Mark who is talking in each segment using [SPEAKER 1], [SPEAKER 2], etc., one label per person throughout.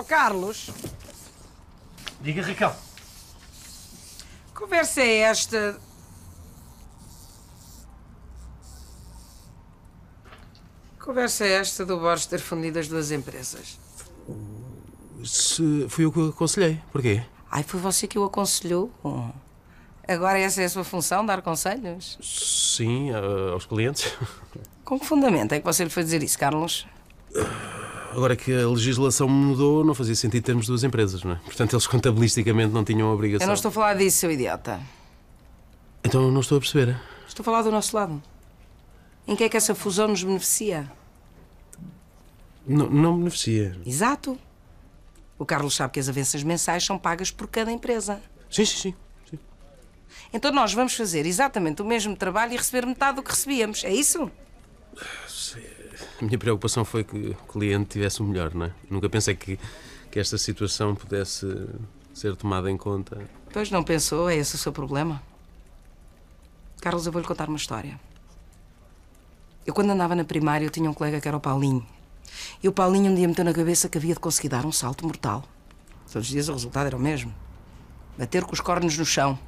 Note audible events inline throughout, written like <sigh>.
[SPEAKER 1] oh, Carlos. Diga, Raquel. Conversa é esta? Conversa é esta do Borges ter fundido as duas empresas? Se fui eu que aconselhei. Porquê? Ai, foi você que o aconselhou? Agora essa é a sua função, dar conselhos?
[SPEAKER 2] Sim, eh, aos clientes.
[SPEAKER 1] Com que fundamento é que você lhe foi dizer isso, Carlos?
[SPEAKER 2] <sighs> Agora que a legislação mudou, não fazia sentido termos duas empresas, não é? Portanto, eles contabilisticamente não tinham a obrigação. Eu não estou
[SPEAKER 1] a falar disso, seu idiota.
[SPEAKER 2] Então não estou a perceber. É?
[SPEAKER 1] Estou a falar do nosso lado. Em que é que essa fusão nos beneficia?
[SPEAKER 2] Não, não beneficia.
[SPEAKER 1] Exato. O Carlos sabe que as avanças mensais são pagas por cada empresa. Sim, sim, sim, sim. Então nós vamos fazer exatamente o mesmo trabalho e receber metade do que recebíamos, é isso?
[SPEAKER 2] a minha preocupação foi que o cliente tivesse o melhor, não é? Nunca pensei que, que esta situação pudesse ser tomada em conta.
[SPEAKER 1] Pois não pensou, é esse o seu problema? Carlos, eu vou-lhe contar uma história. Eu, quando andava na primária, eu tinha um colega que era o Paulinho. E o Paulinho um dia meteu na cabeça que havia de conseguir dar um salto mortal. Todos os dias o resultado era o mesmo. Bater com os cornos no chão.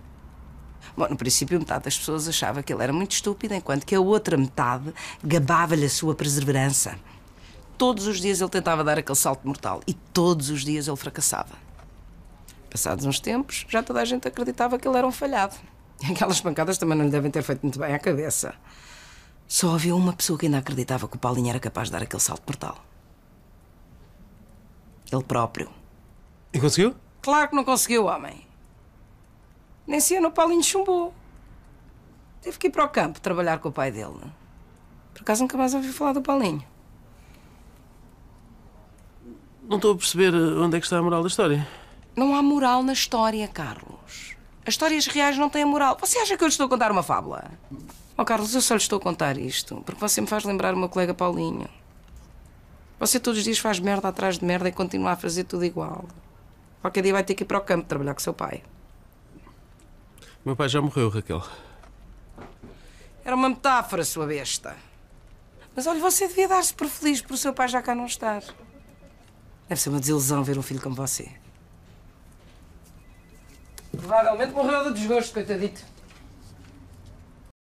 [SPEAKER 1] Bom, no princípio, metade das pessoas achava que ele era muito estúpido, enquanto que a outra metade gabava-lhe a sua perseverança. Todos os dias ele tentava dar aquele salto mortal e todos os dias ele fracassava. Passados uns tempos, já toda a gente acreditava que ele era um falhado. e Aquelas pancadas também não lhe devem ter feito muito bem à cabeça. Só havia uma pessoa que ainda acreditava que o Paulinho era capaz de dar aquele salto mortal. Ele próprio. E conseguiu? Claro que não conseguiu, homem. Nesse o Paulinho chumbou. Teve que ir para o campo trabalhar com o pai dele. É? Por acaso nunca mais ouvi falar do Paulinho. Não estou a perceber eh, onde é que está a moral da história. Não há moral na história, Carlos. As histórias reais não têm moral. Você acha que eu lhe estou a contar uma fábula? Oh, Carlos, eu só lhe estou a contar isto porque você me faz lembrar o meu colega Paulinho. Você todos os dias faz merda atrás de merda e continua a fazer tudo igual. Qualquer dia vai ter que ir para o campo trabalhar com seu pai. Meu pai já morreu, Raquel. Era uma metáfora, sua besta. Mas olha, você devia dar-se por feliz por o seu pai já cá não estar. Deve ser uma desilusão ver um filho como você. Provavelmente morreu de desgosto, coitadito.